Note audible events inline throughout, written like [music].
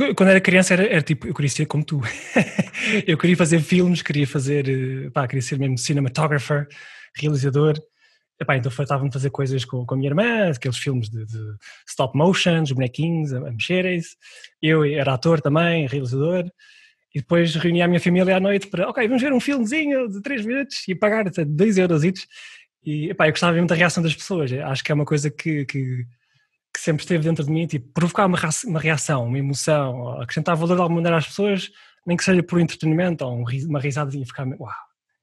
Eu, quando era criança era, era, tipo, eu queria ser como tu. [laughs] eu queria fazer filmes, queria fazer, eh, pá, queria ser mesmo cinematographer, realizador. Epá, então faltava-me fazer coisas com, com a minha irmã, aqueles filmes de, de stop motion, os bonequinhos a, a mexerem-se. Eu era ator também, realizador. E depois reunia a minha família à noite para, ok, vamos ver um filmezinho de 3 minutos e pagar 2 euros. E eu gostava mesmo da reação das pessoas. Acho que é uma coisa que, que que sempre esteve dentro de mim, tipo, provocar uma, uma reação, uma emoção, acrescentar valor de alguma maneira às pessoas, nem que seja por entretenimento ou uma risadinha, ficar, uau,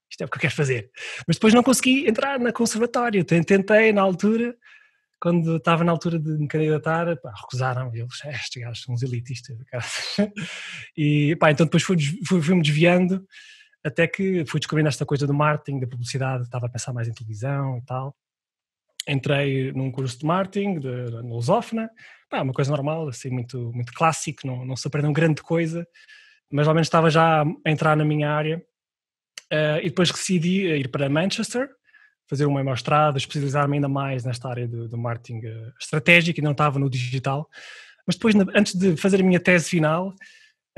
isto é o que eu quero fazer. Mas depois não consegui entrar na conservatório, tentei na altura, quando estava na altura de me candidatar, recusaram-me, eles, estes gajos são uns elitistas, [laughs] cara. E pá, então depois fui-me fui, fui desviando, até que fui descobrindo esta coisa do marketing, da publicidade, estava a pensar mais em televisão e tal, entrei num curso de marketing da Lusófona, pá, uma coisa normal, assim, muito, muito clássico, não, não se aprendeu grande coisa, mas ao menos estava já a entrar na minha área. Uh, e depois decidi ir para Manchester, fazer uma mestrado, especializar-me ainda mais nesta área do, do marketing eh, estratégico, ainda não estava no digital. Mas depois, antes de fazer a minha tese final, um,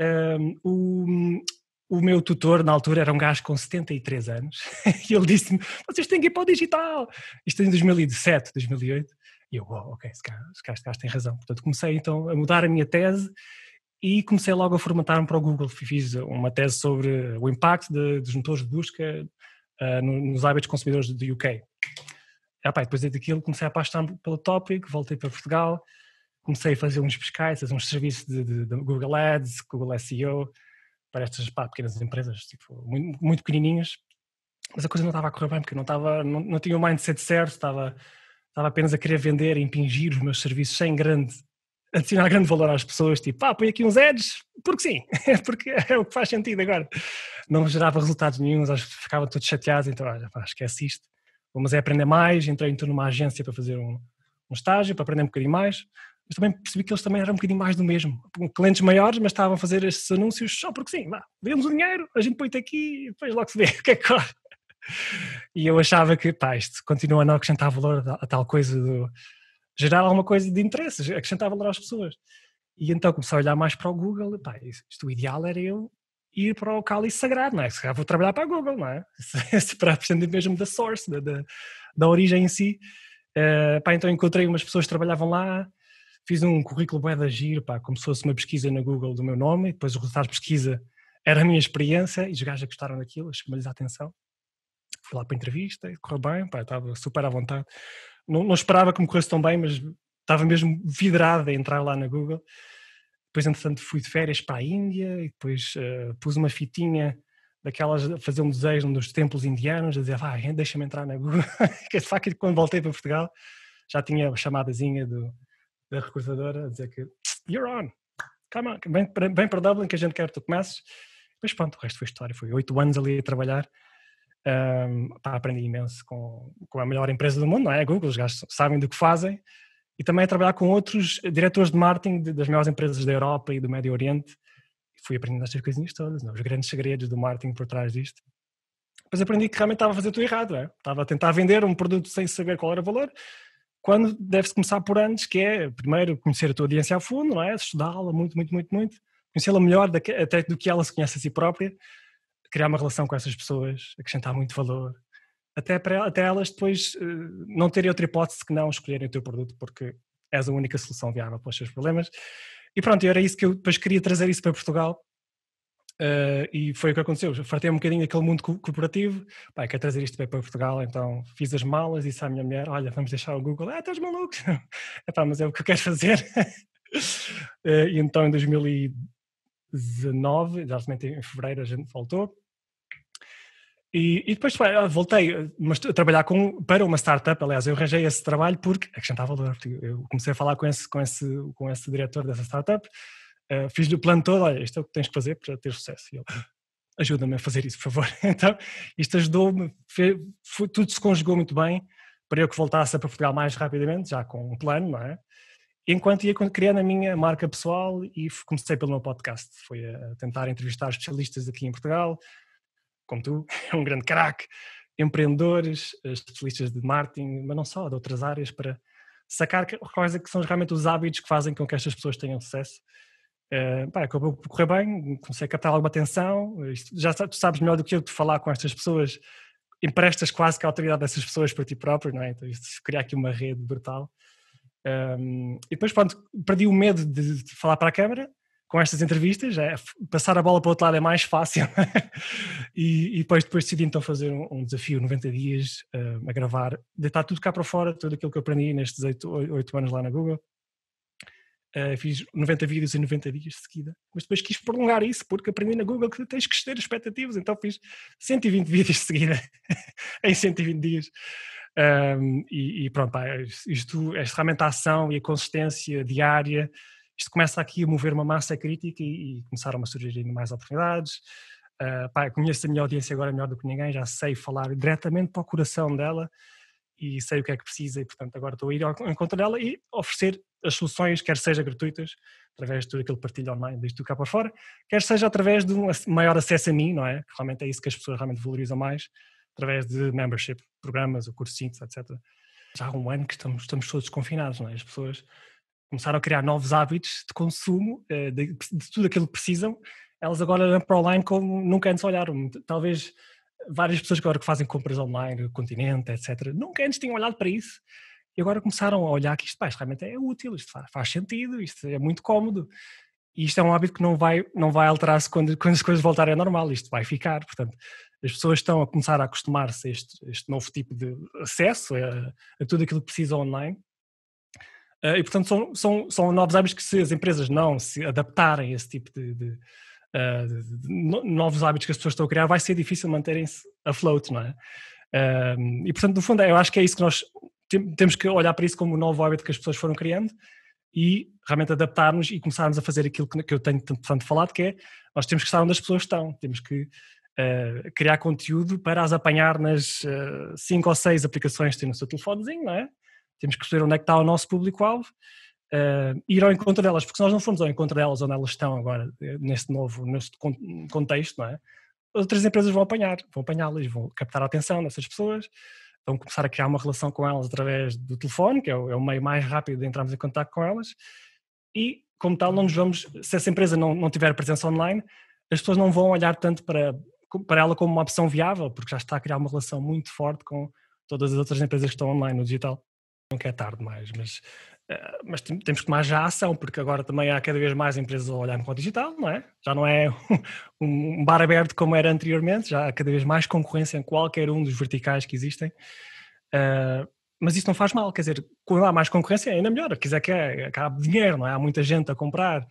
eh, o, o meu tutor na altura era um gajo com 73 anos [laughs] e ele disse-me: vocês têm que ir para o digital. Isto em 2007, 2008. E eu, oh, ok, esse gajo, esse gajo tem razão. Portanto, comecei então a mudar a minha tese e comecei logo a formatar-me para o Google. Fiz uma tese sobre o impacto de, dos motores de busca uh, nos hábitos consumidores do UK. Ah, e, opa, depois daquilo comecei a apaixonar-me pelo tópico, voltei para Portugal, comecei a fazer uns pesquisas, uns serviços de, de, de Google Ads, Google SEO, para estas pá, pequenas empresas, tipo, muito, muito pequenininhas, mas a coisa não estava a correr bem, porque eu não, estava, não, não tinha o mindset certo, estava, estava apenas a querer vender, impingir os meus serviços sem grande, adicionar grande valor às pessoas, tipo, pá, ah, põe aqui uns ads, porque sim, [laughs] é porque é o que faz sentido agora. Não gerava resultados nenhums, acho que ficavam todos chateados, então, olha, pá, esquece isto, vamos é aprender mais, entrei então numa agência para fazer um, um estágio, para aprender um bocadinho mais, mas também percebi que eles também eram um bocadinho mais do mesmo. Clientes maiores, mas estavam a fazer estes anúncios só porque sim, vá, demos o dinheiro, a gente põe-te aqui e depois logo se vê [laughs] o que é que corre. E eu achava que, pá, isto continua a não acrescentar valor a tal coisa do gerar alguma coisa de interesse, acrescentar valor às pessoas. E então comecei a olhar mais para o Google, pá, isto, o ideal era eu ir para o cálice sagrado, não é? Se calhar vou trabalhar para a Google, não é? [laughs] para aprender mesmo da source, da, da, da origem em si. Uh, pá, então encontrei umas pessoas que trabalhavam lá, fiz um currículo bué de giro, pá, como se fosse uma pesquisa na Google do meu nome, e depois o resultado de pesquisa era a minha experiência, e os gajos gostaram daquilo, chamou lhes a atenção. Fui lá para a entrevista, e correu bem, pá, estava super à vontade. Não, não esperava que me corresse tão bem, mas estava mesmo vidrado a entrar lá na Google. Depois, entretanto, fui de férias para a Índia, e depois uh, pus uma fitinha daquelas a fazer um desejo dos templos indianos, a dizer, vai deixa-me entrar na Google. [laughs] que de facto, quando voltei para Portugal, já tinha a chamadazinha do, da recrutadora a dizer que you're on, come on, vem para, vem para Dublin que a gente quer que tu comeces. Mas pronto, o resto foi história. Foi oito anos ali a trabalhar. Um, pá, aprendi imenso com, com a melhor empresa do mundo, não é? A Google, os gajos sabem do que fazem. E também a trabalhar com outros diretores de marketing de, das melhores empresas da Europa e do Médio Oriente. Fui aprendendo estas coisinhas todas, não? É? os grandes segredos do marketing por trás disto. Depois aprendi que realmente estava a fazer tudo errado, é? estava a tentar vender um produto sem saber qual era o valor quando deve-se começar por antes, que é, primeiro, conhecer a tua audiência a fundo, não é? Estudá-la muito, muito, muito, muito. Conhecê-la melhor da, até do que ela se conhece a si própria. Criar uma relação com essas pessoas, acrescentar muito valor. Até, para, até elas depois eh, não terem outra hipótese que não escolherem o teu produto, porque és a única solução viável para os seus problemas. E pronto, era isso que eu depois queria trazer isso para Portugal, Uh, e foi o que aconteceu. Fartei um bocadinho daquele mundo corporativo Pai, quero trazer isto bem para Portugal, então fiz as malas, disse à minha mulher: Olha, vamos deixar o Google. Ah, estás maluco? [laughs] Epá, mas é o que eu quero fazer. uh, [laughs] e então em 2019, exatamente em fevereiro, a gente voltou. E, e depois ah, voltei a trabalhar com, para uma startup. Aliás, eu arranjei esse trabalho porque acrescentava valor. Porque eu comecei a falar com esse, com esse, com esse diretor dessa startup Uh, eh, fiz o plano todo, olha, isto é o que tens que fazer para ter sucesso. E ele, ajuda-me a fazer isso, por favor. [laughs] Então, isto ajudou-me, tudo se conjugou muito bem para eu que voltasse para Portugal mais rapidamente, já com um plano, não é? Enquanto ia criando a minha marca pessoal e comecei pelo meu podcast, foi a tentar entrevistar especialistas aqui em Portugal, como tu, é [laughs] um grande craque, empreendedores, eh, especialistas de marketing, mas não só, de outras áreas, para sacar quais é que são realmente os hábitos que fazem com que estas pessoas tenham sucesso ah, pá, acabou por correr bem, comecei a captar alguma atenção. já sabes melhor do que eu de falar com estas pessoas, emprestas quase que a autoridade dessas pessoas para ti próprio, não é? Então isso cria aqui uma rede brutal. Um, e depois, pronto, perdi o medo de, de falar para a câmara com estas entrevistas. É, passar a bola para o outro lado é mais fácil. [laughs] É? e, e, depois, depois decidi então fazer um, um desafio, 90 dias, um, ah, a gravar, deitar tudo cá para fora, tudo aquilo que eu aprendi nestes oito anos lá na Google Uh, fiz 90 vídeos em 90 dias de seguida, mas depois quis prolongar isso porque aprendi na Google que tens que ter expectativas, então fiz 120 [laughs] vídeos de seguida em 120 dias. Um, e, e, pronto, isto, esta é realmente a ação e a consistência diária, isto começa aqui a mover uma massa crítica e, e começaram a surgir ainda mais oportunidades. Uh, pá, conheço a minha audiência agora melhor do que ninguém, já sei falar diretamente para o coração dela e sei o que é que precisa e portanto agora estou a ir ao encontro dela e oferecer as soluções, quer seja gratuitas, através de tudo aquilo que partilho online, desde o cá para fora, quer seja através de um maior acesso a mim, não é? Que realmente é isso que as pessoas realmente valorizam mais, através de membership, programas, o curso simples etc. Já há um ano que estamos, estamos todos confinados, não é? As pessoas começaram a criar novos hábitos de consumo, eh, de, de tudo aquilo que precisam, elas agora olham para online como nunca antes olharam. Talvez várias pessoas agora que fazem compras online, continente, etc., nunca antes tinham olhado para isso. E agora começaram a olhar que isto pá, realmente é útil, isto faz, faz, sentido, isto é muito cómodo. E isto é um hábito que não vai, não vai alterar-se quando, [laughs] quando as coisas voltarem ao normal, isto vai ficar. Portanto, as pessoas estão a começar a acostumar-se a este, este, novo tipo de acesso, a, a tudo aquilo que precisam online. Uh, e, portanto, são, são, são novos hábitos que, se as empresas não se adaptarem a esse tipo de, de, uh, de novos hábitos que as pessoas estão a criar, vai ser difícil manterem-se afloat, não é? Uh, e, portanto, no fundo, é, eu acho que é isso que nós temos que olhar para isso como o novo hábito que as pessoas foram criando e realmente adaptarmos e começarmos a fazer aquilo que eu tenho tanto falado, que é nós temos que estar onde as pessoas estão, temos que uh, criar conteúdo para as apanhar nas uh, cinco ou seis aplicações que têm no seu telefonezinho, não é? Temos que perceber onde é que está o nosso público-alvo, uh, ir ao encontro delas, porque se nós não formos ao encontro delas onde elas estão agora, neste novo neste contexto, não é? Outras empresas vão apanhar, vão apanhá-las, vão captar a atenção dessas pessoas, então, começar a criar uma relação com elas através do telefone, que é o, é o meio mais rápido de entrarmos em contato com elas. E, como tal, não nos vamos, se essa empresa não, não tiver presença online, as pessoas não vão olhar tanto para, para ela como uma opção viável, porque já está a criar uma relação muito forte com todas as outras empresas que estão online no digital. Nunca é tarde mais, mas ah, mas temos que tomar já ação, porque agora também há cada vez mais empresas a olhar para o digital, não é? Já não é [laughs] um bar aberto como era anteriormente, já há cada vez mais concorrência em qualquer um dos verticais que existem. Uh, mas isso não faz mal, quer dizer, quando há mais concorrência é ainda melhor, quer dizer que é, dinheiro, não é? Há muita gente a comprar. Uh,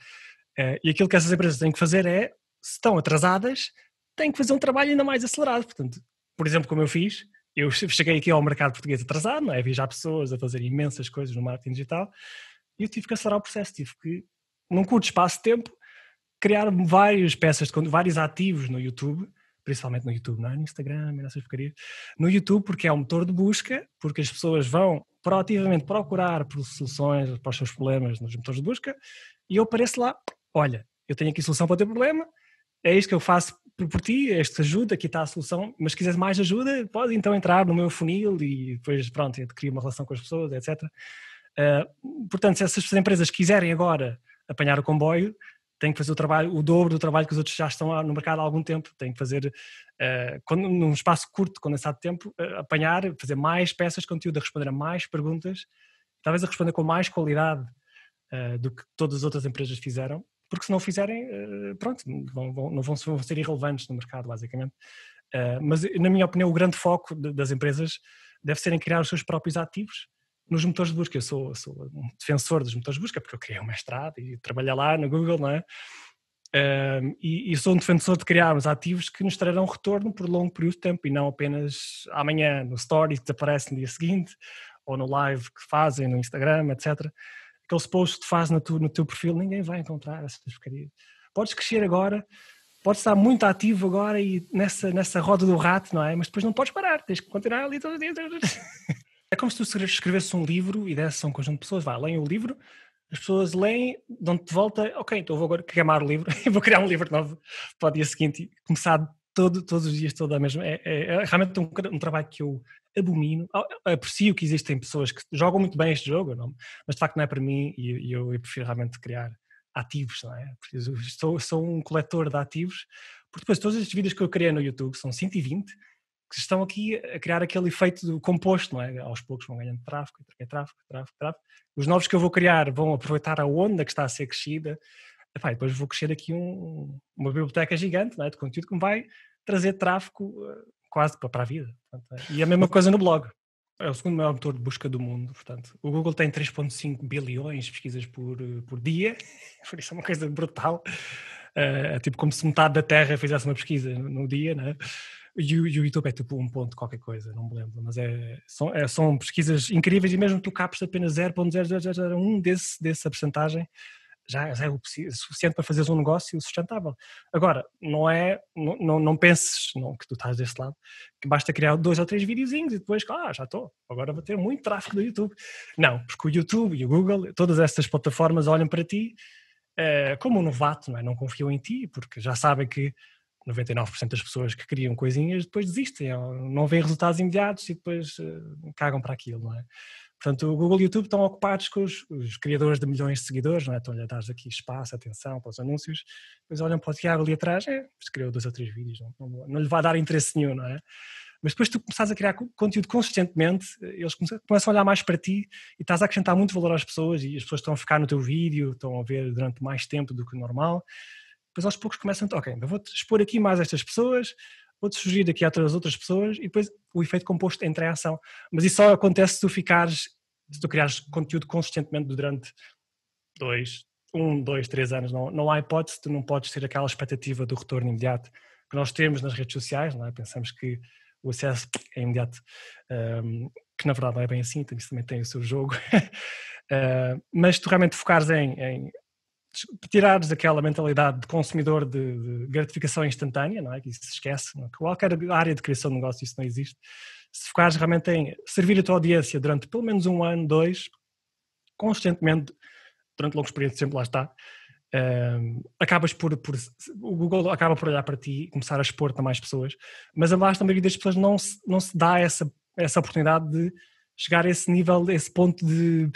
e aquilo que essas empresas têm que fazer é, se estão atrasadas, têm que fazer um trabalho ainda mais acelerado. Portanto, por exemplo, como eu fiz, eu cheguei aqui ao mercado português atrasado, não é? Vi já pessoas a fazer imensas coisas no marketing digital e eu tive que acelerar o processo, tive que, num curto espaço de tempo, criar várias peças, de, vários ativos no YouTube, principalmente no YouTube, não é? No Instagram, nessas porcarias. No YouTube, porque é um motor de busca, porque as pessoas vão proativamente procurar por soluções para os seus problemas nos motores de busca e eu apareço lá, olha, eu tenho aqui solução para o teu problema, é isto que eu faço por, por ti, é esta ajuda, aqui está a solução, mas se quiseres mais ajuda, pode então entrar no meu funil e depois, pronto, eu uma relação com as pessoas, etc. Uh, ah, portanto, se essas empresas quiserem agora apanhar o comboio, têm que fazer o trabalho, o dobro do trabalho que os outros já estão no mercado há algum tempo, têm que fazer, uh, quando, num espaço curto, condensado de tempo, uh, apanhar, fazer mais peças de conteúdo, a responder a mais perguntas, talvez a responder com mais qualidade do que todas as outras empresas fizeram porque se não fizerem, eh, pronto, vão, vão, não vão, vão, ser irrelevantes no mercado, basicamente. Eh, mas, na minha opinião, o grande foco das empresas deve ser em criar os seus próprios ativos nos motores de busca. Eu sou, sou um defensor dos motores de busca, porque eu criei um mestrado e trabalho lá no Google, não é? Um, ehm, e, e, sou um defensor de criarmos ativos que nos trarão retorno por longo período de tempo e não apenas amanhã no story que desaparece no dia seguinte ou no live que fazem no Instagram, etc aqueles posts que faz no, no teu perfil, ninguém vai encontrar essas porcarias. Podes crescer agora, podes estar muito ativo agora e nessa, nessa roda do rato, não é? Mas depois não podes parar, tens que continuar ali todo dia. [laughs] É como se tu escrevesse um livro e desse a um conjunto de pessoas, vá, leem o livro, as pessoas leem, dão-te de volta, ok, então vou agora queimar o livro [laughs] e vou criar um livro novo para o dia seguinte e começar todo, todos os dias, toda a mesma. É, é, é realmente um, um, trabalho que eu abomino. Aprecio que existem pessoas que jogam muito bem este jogo, não? mas de facto não é para mim e eu, eu prefiro realmente criar ativos, não é? Preciso, sou, sou um coletor de ativos, porque depois todos estes vídeos que eu criei no YouTube, são 120, que estão aqui a criar aquele efeito do composto, não é? Aos poucos vão ganhando tráfego, tráfego, tráfego, tráfego, Os novos que eu vou criar vão aproveitar a onda que está a ser crescida epá, depois vou crescer aqui um, uma biblioteca gigante é? de conteúdo que me vai trazer tráfego eh, quase para a vida. Portanto, é. E a mesma coisa no blog. É o segundo maior motor de busca do mundo, portanto. O Google tem 3.5 bilhões de pesquisas por, eh, por dia, [laughs] por isso é uma coisa brutal. Eh, é, tipo como se metade da Terra fizesse uma pesquisa no dia, né? E o, e o YouTube é tipo um ponto qualquer coisa, não me lembro, mas é, são, é, são pesquisas incríveis e mesmo que tu capes apenas 0.0001 desse, dessa percentagem, já, é o suficiente para fazeres um negócio sustentável. Agora, não é, não, não, não penses, não que tu estás desse lado, que basta criar dois ou três videozinhos e depois, ah, já estou, agora vou ter muito tráfego do YouTube. Não, porque o YouTube e o Google, todas estas plataformas olham para ti eh, como um novato, não é? Não confiam em ti, porque já sabem que 99% das pessoas que criam coisinhas depois desistem, não veem resultados imediatos e depois uh, cagam para aquilo, não é? Portanto, o Google e o YouTube estão ocupados com os, os criadores de milhões de seguidores, não é? Estão-lhe a dar aqui espaço, atenção para os anúncios, depois olham para o Tiago ali atrás, é, criou dois ou três vídeos, não, não, não lhe vai dar interesse nenhum, não é? Mas depois tu começas a criar conteúdo consistentemente, eh, eles começam a olhar mais para ti e estás a acrescentar muito valor às pessoas e as pessoas estão a ficar no teu vídeo, estão a ver durante mais tempo do que o normal. Depois aos poucos começam, ok, eu vou-te expor aqui mais estas pessoas, vou-te sugerir aqui a outras, outras pessoas e depois o efeito composto entra em ação. Mas isso só acontece se tu ficares, se tu criares conteúdo consistentemente durante dois, um, dois, três anos. Não, não há hipótese, tu não podes ter aquela expectativa do retorno imediato que nós temos nas redes sociais, não é? Pensamos que o acesso é imediato, um, ehm, que na verdade não é bem assim, então isso também tem o seu jogo. uh, [laughs] mas se tu realmente focares em, em tirares aquela mentalidade de consumidor de, de gratificação instantânea, não é? Que isso se esquece, não é? qualquer área de criação de negócio isso não existe. Se focares realmente em servir a tua audiência durante pelo menos um ano, dois, constantemente, durante longos períodos, sempre lá está, um, ehm, acabas por, por, O Google acaba por olhar para ti e começar a expor-te a mais pessoas, mas a vasta maioria das pessoas não se, não se dá essa, essa oportunidade de chegar a esse nível, a esse ponto de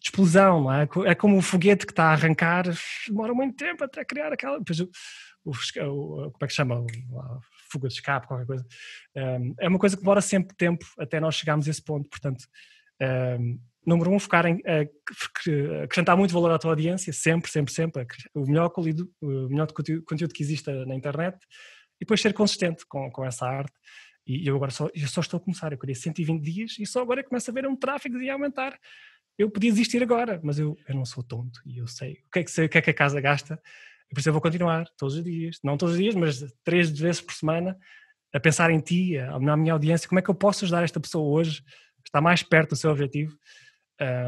de explosão, não é? É, é como um foguete que está a arrancar, demora muito tempo até criar aquela. Depois, o, o, o, como é que chama? O, fuga de escape, qualquer coisa. Um, é uma coisa que demora sempre tempo até nós chegarmos a esse ponto. Portanto, um, número um, focar em uh, acrescentar muito valor à tua audiência, sempre, sempre, sempre. O melhor, colido, o melhor conteúdo que exista na internet e depois ser consistente com, com essa arte. E eu agora só, eu só estou a começar, eu queria 120 dias e só agora é começa a ver um tráfego de aumentar eu podia desistir agora, mas eu, eu não sou tonto e eu sei o que é que, sei, o que, é que a casa gasta, e por isso eu vou continuar todos os dias, não todos os dias, mas três vezes por semana, a pensar em ti, a, na minha audiência, como é que eu posso ajudar esta pessoa hoje, está mais perto do seu objetivo.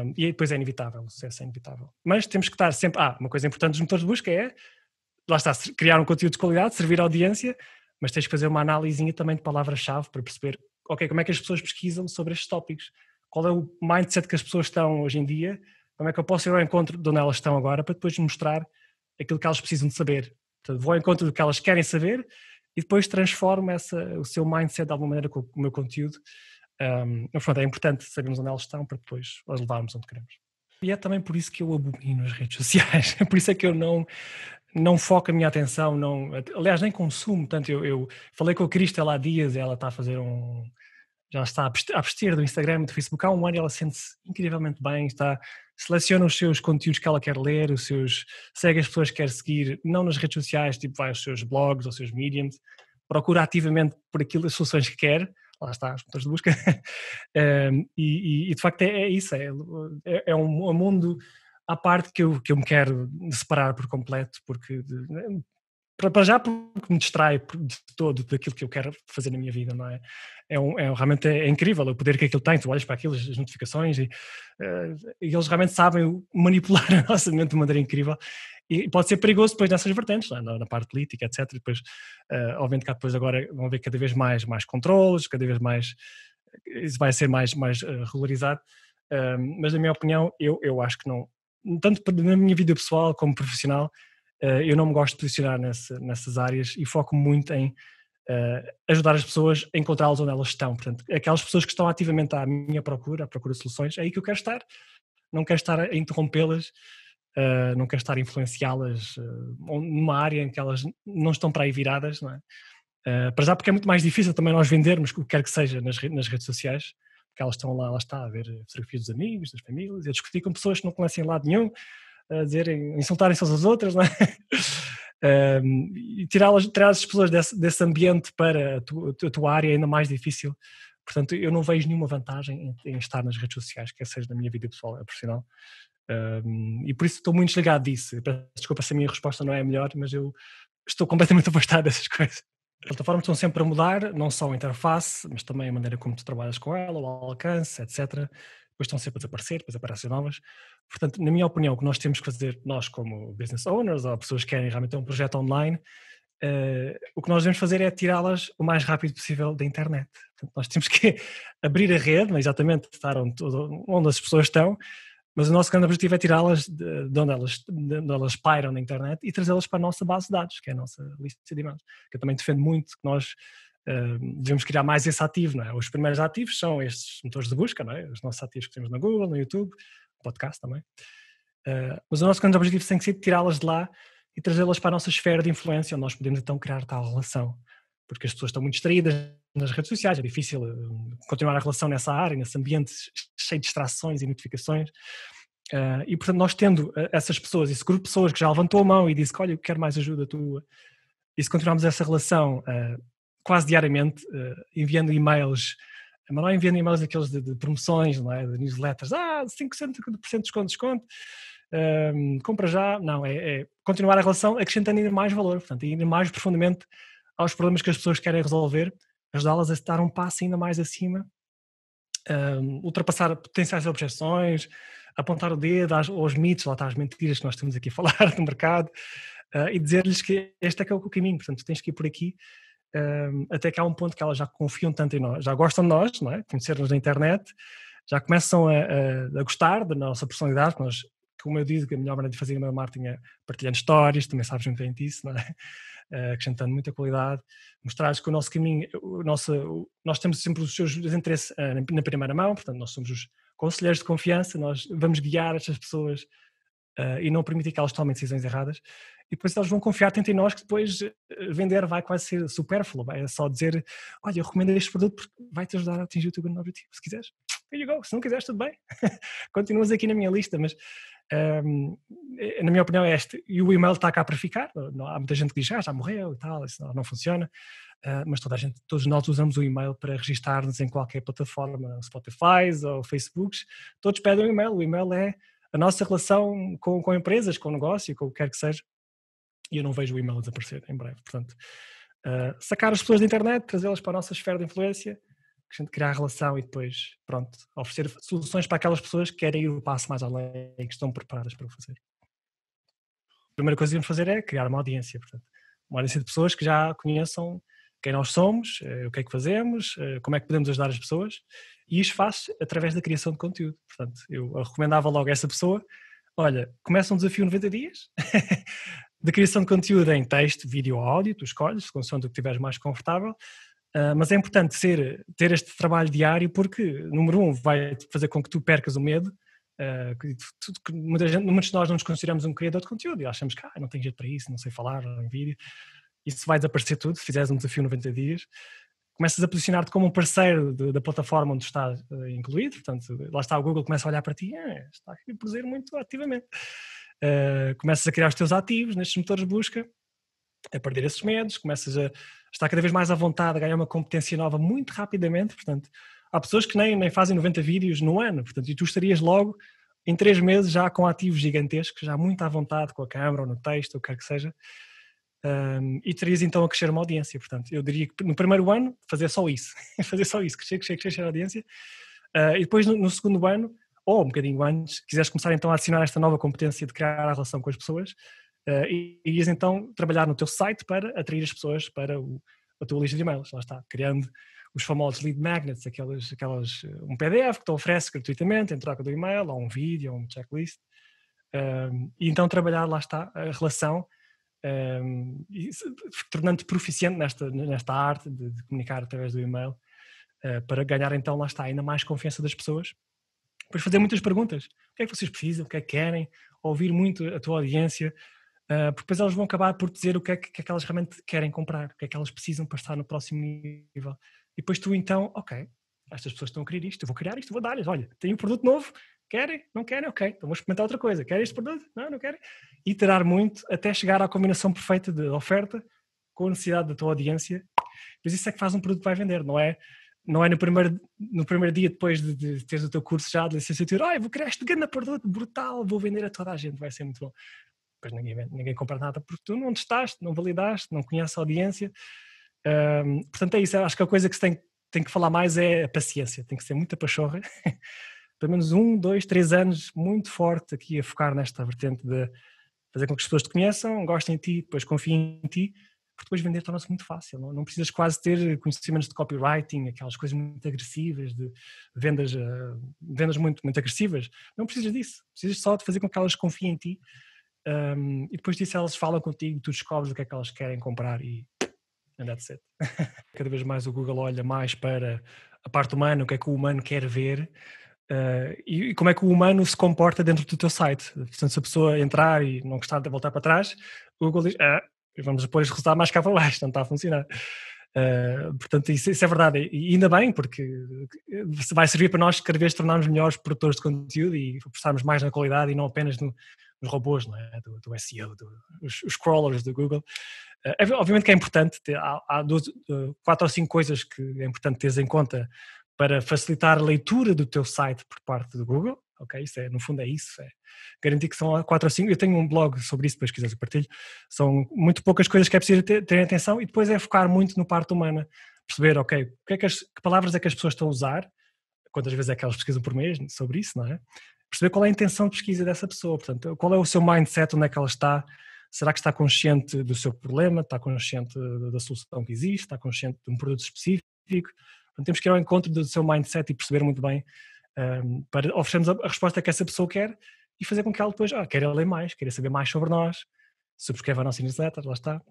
Um, e depois é inevitável, o sucesso é, é inevitável. Mas temos que estar sempre. Ah, uma coisa importante dos motores de busca é, lá está, criar um conteúdo de qualidade, servir à audiência, mas tens que fazer uma análise também de palavras-chave para perceber, ok, como é que as pessoas pesquisam sobre estes tópicos qual é o mindset que as pessoas estão hoje em dia, como é que eu posso ir ao encontro de onde elas estão agora para depois mostrar aquilo que elas precisam de saber. Portanto, vou ao encontro do que elas querem saber e depois transformo essa, o seu mindset de alguma maneira com o meu conteúdo. Um, portanto, é importante sabermos onde elas estão para depois as levarmos onde queremos. E é também por isso que eu abomino as redes sociais, [laughs] é por isso é que eu não, não foco a minha atenção, não, aliás, nem consumo. Portanto, eu, eu falei com a Crista lá há dias, ela está a fazer um, já está a abster do Instagram e do Facebook há um ano e ela sente-se incrivelmente bem, está, seleciona os seus conteúdos que ela quer ler, os seus, segue as pessoas que quer seguir, não nas redes sociais, tipo vai aos seus blogs, aos seus mediums, procura ativamente por aquilo, as soluções que quer, lá está, as contas de busca, um, e, e, de facto é, é isso, é, é, é um, um mundo à parte que eu, que eu me quero separar por completo, porque para já porque me distrai de todo daquilo que eu quero fazer na minha vida, não é? É, um, é realmente é, é, incrível o poder que aquilo tem, tu olhas para aquilo, as notificações e, uh, e eles realmente sabem manipular [laughs] a nossa mente de maneira incrível e pode ser perigoso depois nessas vertentes, é? na, na, parte política, etc. depois, uh, obviamente cá depois agora vão haver cada vez mais, mais controlos cada vez mais, isso vai ser mais, mais uh, regularizado, mas na minha opinião eu, eu acho que não, tanto na minha vida pessoal como profissional, eh, eu não me gosto de posicionar nessas áreas e foco muito em uh, ajudar as pessoas a encontrá-las onde elas estão. Portanto, aquelas pessoas que estão ativamente à minha procura, à procura de soluções, é aí que eu quero estar. Não quero estar a interrompê-las, uh, não quero estar a influenciá-las uh, numa área em que elas não estão para aí viradas, não é? para já porque é muito mais difícil também nós vendermos o que quer que seja nas, re nas redes sociais, porque elas estão lá, elas está, a ver fotografias dos amigos, das famílias, e a discutir com pessoas que não conhecem lado nenhum, a dizerem, insultarem-se uns aos outros, não é? um, [laughs] e tirar, tirar as pessoas desse, desse ambiente para a tua, a tua, área é ainda mais difícil. Portanto, eu não vejo nenhuma vantagem em, em estar nas redes sociais, quer seja na minha vida pessoal ou é profissional. Um, e por isso estou muito desligado disso. Desculpa se a minha resposta não é a melhor, mas eu estou completamente [laughs] afastado dessas coisas. As plataformas estão sempre a mudar, não só a interface, mas também a maneira como tu trabalhas com ela, o alcance, etc depois estão sempre a desaparecer, depois aparecem novas. Portanto, na minha opinião, o que nós temos que fazer, nós como business owners ou pessoas que querem realmente ter um projeto online, uh, o que nós devemos fazer é tirá-las o mais rápido possível da internet. Portanto, nós temos que [laughs] abrir a rede, exatamente estar onde, onde as pessoas estão, mas o nosso grande objetivo é tirá-las de, de, onde elas, de onde elas pairam na internet e trazê-las para a nossa base de dados, que é a nossa lista de imagens, que eu também defendo muito que nós devemos criar mais esse ativo, não é? Os primeiros ativos são estes motores de busca, não é? Os nossos ativos que temos na Google, no YouTube, podcast também. Uh, mas o nosso grande objetivo tem que ser tirá-las de lá e trazê-las para a nossa esfera de influência, onde nós podemos então criar tal relação. Porque as pessoas estão muito distraídas nas redes sociais, é difícil ah, continuar a relação nessa área, nesse ambiente cheio de distrações e notificações. Uh, e portanto, nós tendo essas pessoas, esse grupo de pessoas que já levantou a mão e disse: Olha, eu quero mais ajuda tua, e se continuarmos essa relação uh, quase diariamente, eh, enviando e-mails, mas não enviando e-mails aqueles de, de, promoções, não é? de newsletters, ah, 5% de desconto, desconto, um, ehm, compra já, não, é, é, continuar a relação acrescentando ainda mais valor, portanto, ainda mais profundamente aos problemas que as pessoas querem resolver, ajudá-las a dar um passo ainda mais acima, um, ehm, ultrapassar potenciais objeções, apontar o dedo aos, aos mitos, lá está as mentiras que nós estamos aqui a [laughs] falar no mercado, uh, e dizer-lhes que este é que é o caminho, portanto, tens que ir por aqui um, até que há um ponto que elas já confiam tanto em nós, já gostam de nós, não é? Conhecer-nos na internet, já começam a, a, a, gostar da nossa personalidade, nós, como eu digo, a melhor maneira de fazer meu marketing é partilhando histórias, também sabes muito bem disso, não é? Uh, [laughs] acrescentando muita qualidade, mostrar que o nosso caminho, o nosso, o, nós temos sempre os seus interesses uh, na primeira mão, portanto nós somos os conselheiros de confiança, nós vamos guiar estas pessoas uh, e não permitir que elas tomem decisões erradas. E depois elas vão confiar tanto em nós que depois eh, vender vai quase ser supérfluo. Vai é só dizer: Olha, eu recomendo este produto porque vai te ajudar a atingir o teu grande objetivo. Se quiseres, there you go. Se não quiseres, tudo bem. [laughs] Continuas aqui na minha lista, mas um, ehm, eh, na minha opinião é este. E o e-mail está cá para ficar. Não, há muita gente que diz: Ah, já morreu e tal, isso não, não funciona. Uh, mas toda a gente, todos nós usamos o e-mail para registar-nos em qualquer plataforma, Spotify ou Facebooks. Todos pedem o e-mail. O e-mail é a nossa relação com, com empresas, com negócio, com o que quer que seja. E eu não vejo o e-mail desaparecer em breve. Portanto, uh, sacar as pessoas da internet, trazê-las para a nossa esfera de influência, criar a relação e depois, pronto, oferecer soluções para aquelas pessoas que querem ir o passo mais além e que estão preparadas para o fazer. A primeira coisa que vamos fazer é criar uma audiência, portanto, uma audiência de pessoas que já conheçam quem nós somos, eh, o que é que fazemos, eh, como é que podemos ajudar as pessoas e isto faz através da criação de conteúdo. Portanto, eu recomendava logo a essa pessoa: olha, começa um desafio 90 dias [laughs] de criação de conteúdo em texto, vídeo ou áudio, tu escolhes, consoante o que tiveres mais confortável. Uh, mas é importante ser, ter este trabalho diário porque, número um, vai fazer com que tu percas o medo. Uh, que, que muitos de nós não nos consideramos um criador de conteúdo e achamos que ah, não tem jeito para isso, não sei falar em vídeo. Isso vai desaparecer tudo se fizeres um desafio 90 dias começas a posicionar-te como um parceiro de, da plataforma onde estás uh, incluído, portanto, lá está o Google, começa a olhar para ti, ah, está a produzir muito ativamente. Uh, começas a criar os teus ativos nestes motores de busca, a perder esses medos, começas a estar cada vez mais à vontade, a ganhar uma competência nova muito rapidamente, portanto, há pessoas que nem, nem fazem 90 vídeos no ano, portanto, e tu estarias logo em três meses já com ativos gigantescos, já muito à vontade com a câmera ou no texto, ou o que quer que seja, um, e terias então a crescer uma audiência. Portanto, eu diria que no primeiro ano fazer só isso, [laughs] fazer só isso, crescer, crescer, crescer a audiência. Uh, e depois no, no, segundo ano, ou um bocadinho antes, quiseres começar então a adicionar esta nova competência de criar a relação com as pessoas, uh, e irias então trabalhar no teu site para atrair as pessoas para o, a tua lista de e-mails. Lá está, criando os famosos lead magnets, aquelas, aquelas, ah, um PDF que tu ofereces gratuitamente em troca do e-mail, ou um vídeo, ou um checklist. Um, e então trabalhar, lá está, a relação um, tornando-te proficiente nesta, nesta arte de, de, comunicar através do e-mail, uh, para ganhar então, lá está, ainda mais confiança das pessoas. Depois fazer muitas perguntas. O que é que vocês precisam? O que é que querem? Ouvir muito a tua audiência, uh, porque depois elas vão acabar por dizer o que é que, que, é que elas realmente querem comprar, o que é que elas precisam para estar no próximo nível. E depois tu então, ok, estas pessoas estão a querer isto, eu vou criar isto, vou dar-lhes, olha, tenho um produto novo, Querem? Não querem? Ok, então vou experimentar outra coisa. Querem este produto? Não, não querem? Iterar muito até chegar à combinação perfeita de oferta com a necessidade da tua audiência. Mas isso é que faz um produto que vai vender, não é? Não é no primeiro, no primeiro dia depois de, de teres o teu curso já de licenciatura, ai, ah, vou criar este grande produto brutal, vou vender a toda a gente, vai ser muito bom. Pois ninguém, ninguém compra nada porque tu não testaste, não validaste, não conheces a audiência. Um, portanto, é isso. Acho que a coisa que se tem, tem que falar mais é a paciência. Tem que ser muita pachorra [laughs] pelo menos um, dois, três anos muito forte aqui a focar nesta vertente de fazer com que as pessoas te conheçam, gostem de ti, depois confiem em ti, porque depois vender torna-se muito fácil. Não, não, precisas quase ter conhecimentos de copywriting, aquelas coisas muito agressivas, de vendas, uh, vendas muito, muito agressivas. Não precisas disso. Precisas só de fazer com que elas confiem em ti um, ehm, e depois disso elas falam contigo, tu descobres o que é que elas querem comprar e and that's it. [laughs] Cada vez mais o Google olha mais para a parte humana, o que é que o humano quer ver Uh, e, e, como é que o humano se comporta dentro do teu site. Portanto, se a pessoa entrar e não gostar de voltar para trás, o Google diz, ah, vamos depois rezar mais cá para baixo, não está a funcionar. Uh, portanto, isso, isso, é verdade, e ainda bem, porque eh, vai servir para nós cada vez tornarmos melhores produtores de conteúdo e apostarmos mais na qualidade e não apenas no, nos robôs, não é? do, do SEO, do, os, os, crawlers do Google. Uh, obviamente que é importante, ter, há, há duas, quatro ou cinco coisas que é importante teres em conta para facilitar a leitura do teu site por parte do Google, ok? Isso é, no fundo é isso, é garantir que são quatro ou cinco, eu tenho um blog sobre isso, depois quiseres eu partilho, são muito poucas coisas que é preciso ter, ter atenção e depois é focar muito no parte humana, perceber, ok, que, é que, as, que palavras é que as pessoas estão a usar, quantas vezes é que elas pesquisam por mês sobre isso, não é? Perceber qual é a intenção de pesquisa dessa pessoa, portanto, qual é o seu mindset, onde é que ela está, será que está consciente do seu problema, está consciente eh, da solução que existe, está consciente de um produto específico, então, temos que ir ao encontro do seu mindset e perceber muito bem um, ehm, para oferecermos a, resposta que essa pessoa quer e fazer com que ela depois ah, queira ler mais, queira saber mais sobre nós, subscreva a nossa newsletter, lá está.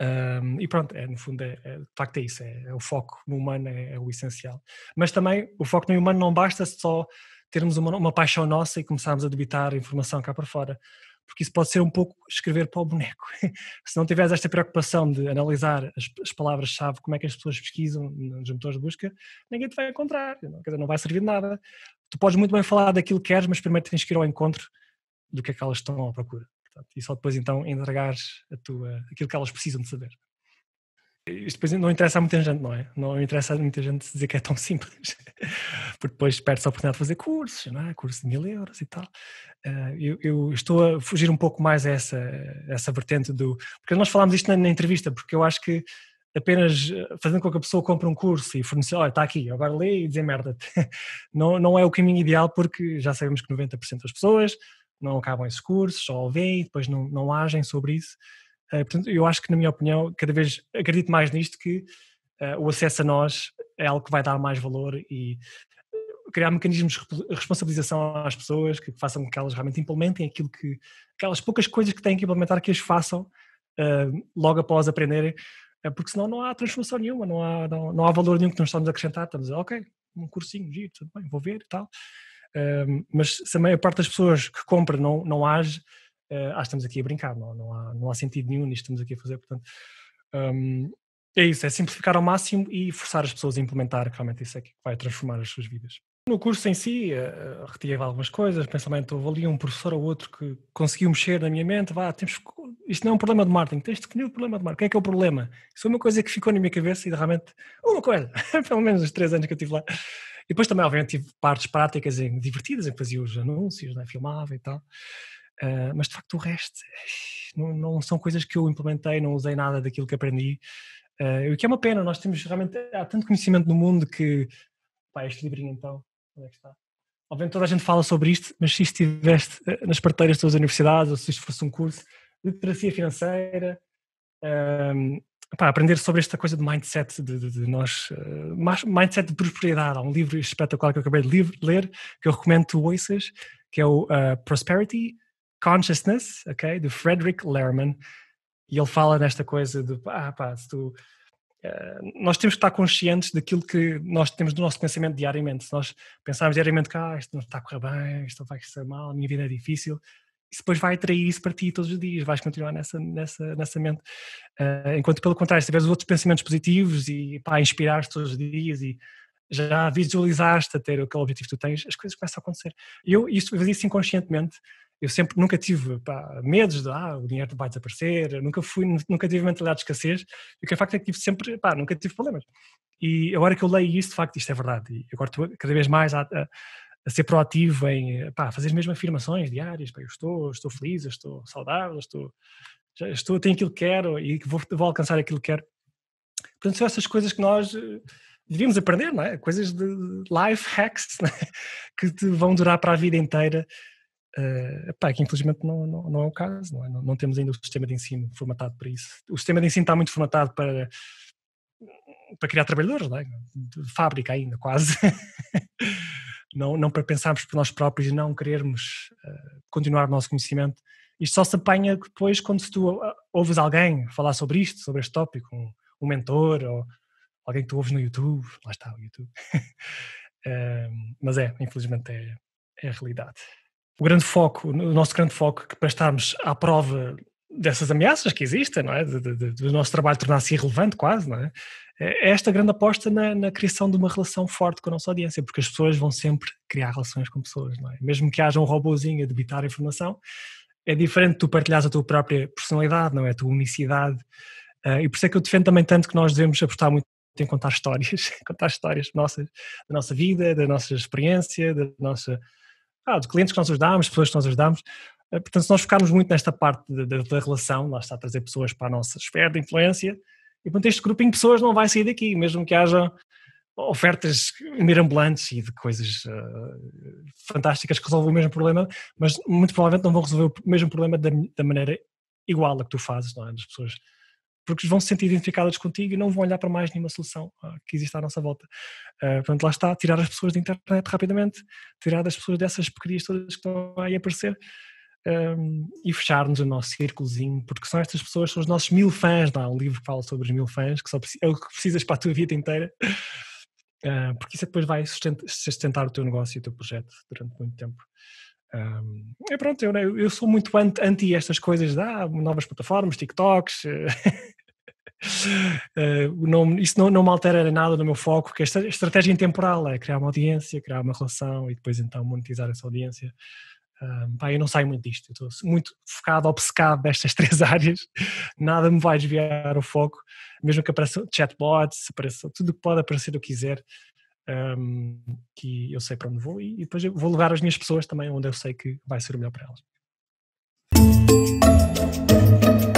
Um, ehm, e pronto, é, no fundo, é, é, de facto é isso, é, é o foco no humano é, é, o essencial. Mas também o foco no humano não basta só termos uma, uma paixão nossa e começarmos a debitar informação cá para fora porque isso pode ser um pouco escrever para o boneco. [laughs] Se não tiveres esta preocupação de analisar as, as palavras-chave, como é que as pessoas pesquisam nos motores de busca, ninguém te vai encontrar, não, é? quer dizer, não vai servir de nada. Tu podes muito bem falar daquilo que queres, mas primeiro tens que ir ao encontro do que é que elas estão à procura. Portanto, e só depois então entregares a tua, aquilo que elas precisam de saber. Isto depois não interessa a muita gente, não é? Não interessa a muita gente dizer que é tão [laughs] simples, porque depois perde-se a oportunidade de fazer cursos, não é? Cursos de mil euros e tal. Eh, eu, eu, estou a fugir um pouco mais a essa, essa vertente do. Porque nós falámos isto na, na entrevista, porque eu acho que apenas eh, fazendo com que a pessoa compre um curso e fornecer, olha, está aqui, agora lê e dizer merda. [laughs] Não, não é o caminho ideal, porque já sabemos que 90% das pessoas não acabam esses cursos, só o veem e depois não, não agem sobre isso. Eh, portanto, eu acho que, na minha opinião, cada vez acredito mais nisto que eh, o acesso a nós é algo que vai dar mais valor e eh, criar mecanismos de responsabilização às pessoas que façam com que elas realmente implementem aquilo que aquelas poucas coisas que têm que implementar que as façam logo após aprenderem, porque senão não há transformação nenhuma, não há, não, não há valor nenhum que nós estamos a acrescentar. Estamos a dizer, ok, um cursinho, giro, tudo bem, vou ver e tal. mas se a maior parte das pessoas que compra não, não age, ah, estamos aqui a brincar, não, não, há, não há sentido nenhum nisto estamos aqui a fazer, portanto, um, é isso, é simplificar ao máximo e forçar as pessoas a implementar, realmente isso é que vai transformar as suas vidas. No curso em si, uh, retirei algumas coisas, pensamento, houve ali um professor ou outro que conseguiu mexer na minha mente, vá, temos, isto não é um problema de marketing, tens de definir o problema de marketing, o que é que é o problema? Isso é uma coisa que ficou na minha cabeça e realmente, oh, uma coisa, [laughs] pelo menos nos três anos que eu estive lá. E depois também, obviamente, tive partes práticas em, divertidas, em que fazia os anúncios, né, filmava e tal. Uh, mas de facto o resto não, não, são coisas que eu implementei, não usei nada daquilo que aprendi. Uh, o que é uma pena, nós temos realmente há tanto conhecimento no mundo que pá, este livrinho então, onde é que está? Obviamente toda a gente fala sobre isto, mas se estiveste ah, nas parteiras das universidades ou se isto fosse um curso de literacia financeira, um, pá, aprender sobre esta coisa de mindset de, de, de nós, uh, mindset de prosperidade. Há um livro espetacular que eu acabei de ler, que eu recomendo que tu ouças, que é o uh, Prosperity, Consciousness, ok? Do Frederick Lerman. E ele fala nesta coisa de, ah pá, se tu... Eh, nós temos que estar conscientes daquilo que nós temos do nosso pensamento diariamente. Se nós pensarmos diariamente que ah, isto não está a correr bem, isto vai ser mal, a minha vida é difícil, isso depois vai atrair isso para ti todos os dias, vais continuar nessa, nessa, nessa mente. Uh, enquanto, pelo contrário, se tiveres outros pensamentos positivos e pá, inspirar-te todos os dias e já visualizaste a ter aquele objetivo que tu tens, as coisas começam a acontecer. Eu, isso eu fazia isso inconscientemente, eu sempre nunca tive pá, medos de ah, o dinheiro vai desaparecer, nunca fui, nunca tive mentalidade de escassez, e o que é facto é que tive sempre, pá, nunca tive problemas. E agora que eu leio isso, de facto, isto é verdade. E agora estou cada vez mais a, a, a ser proativo em pá, fazer as mesmas afirmações diárias, pá, eu estou, estou feliz, eu estou saudável, eu estou, já estou, tenho aquilo que quero e vou, vou alcançar aquilo que quero. Portanto, são essas coisas que nós eh, devíamos aprender, não é? Coisas de life hacks [laughs] é? que te vão durar para a vida inteira Uh, eh, pá, que infelizmente não, não, não é o caso, não, é? Não, não, temos ainda o sistema de ensino formatado para isso. O sistema de ensino está muito formatado para, para criar trabalhadores, é? de fábrica ainda, quase. [laughs] não, não para pensarmos por nós próprios e não querermos uh, continuar o nosso conhecimento. Isto só se apanha depois quando se tu eh, ouves alguém falar sobre isto, sobre este tópico, um, um mentor ou alguém que tu ouves no YouTube, lá está o YouTube. uh, [laughs] mas é, infelizmente é, é a realidade o grande foco, o nosso grande foco, que para estarmos à prova dessas ameaças que existem, não é? do nosso trabalho tornar-se irrelevante quase, não é? é? É esta grande aposta na, na, criação de uma relação forte com a nossa audiência, porque as pessoas vão sempre criar relações com pessoas, não é? Mesmo que haja um robozinho a debitar a informação, é diferente tu partilhares a tua própria personalidade, não é? A tua unicidade. Ah, e por isso é que eu defendo também tanto que nós devemos apostar muito em contar histórias, [laughs] contar histórias nossas, da nossa vida, da nossa experiência, da nossa ah, de clientes que nós ajudámos, pessoas que nós ajudámos. Ah, portanto, se nós focarmos muito nesta parte da relação, lá está a trazer pessoas para a nossa esfera de influência, e portanto este grupinho de pessoas não vai sair daqui, mesmo que haja ofertas mirambulantes e de coisas uh, fantásticas que resolvem o mesmo problema, mas muito provavelmente não vão resolver o mesmo problema da, da maneira igual a que tu fazes, não é? As pessoas porque vão se sentir identificadas contigo e não vão olhar para mais nenhuma solução uh, que existe à nossa volta. Uh, portanto, lá está, tirar as pessoas da internet rapidamente, tirar das pessoas dessas porcarias todas que estão aí a aparecer um, ah, e fechar-nos o nosso círculozinho, porque são estas pessoas, são os nossos mil fãs, há um livro que fala sobre os mil fãs, que é o que precisas para a tua vida inteira, uh, porque isso é depois vai sustentar o teu negócio e o teu projeto durante muito tempo. Um, é pronto, né, eu, eu sou muito anti, anti estas coisas de ah, novas plataformas, TikToks, [laughs] Uh, eh, não, isso não, não me altera nada no meu foco, que a estratégia temporal é criar uma audiência, criar uma relação e depois então monetizar essa audiência. Um, pá, eu não saio muito disto, estou muito focado, obcecado destas [laughs] três áreas, nada me vai desviar o foco, mesmo que apareçam chatbots, apareça tudo que pode aparecer eu quiser, um, que eu sei para onde vou e, e depois vou levar as minhas pessoas também onde eu sei que vai ser o melhor para elas.